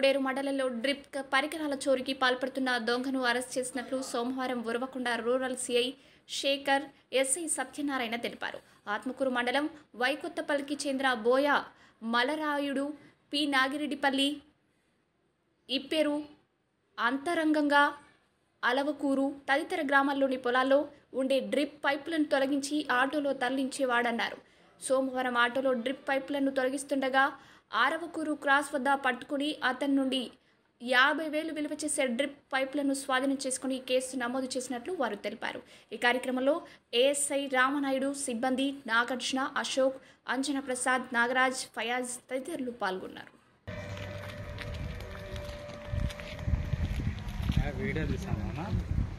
గూడేరు మండలంలో డ్రిప్ పరికరాల చోరికి పాల్పడుతున్న దొంగను అరెస్ట్ చేసినట్లు సోమవారం Uravakonda rural CI Sekhar SI Satyanarayana తెలిపారు ఆత్మకూరు మండలం వైకొత్తపల్లికి చెందిన బోయ మలరాయుడు పి నాగిరెడ్డిపల్లి ఇప్పేరు అంతరంగంగా అలవకూరు తదితర గ్రామాల్లోని పొలాల్లో ఉండే డ్రిప్ పైపులను తొలగించి ఆటోలో తరలించేవాడన్నారు సోమవారం ఆటోలో డ్రిప్ పైపులను తొలగిస్తుండగా ఆరవకూరు క్రాస్ వద్ద పట్టుకుని అతని నుండి యాభై వేలు విలువ చేసే డ్రిప్ పైపులను స్వాధీనం చేసుకుని కేసు నమోదు చేసినట్లు వారు తెలిపారు ఈ కార్యక్రమంలో ఏఎస్ఐ రామనాయుడు సిబ్బంది నాగార్జున అశోక్ అంజన ప్రసాద్ నాగరాజ్ ఫయాజ్ తదితరులు పాల్గొన్నారు వీడియో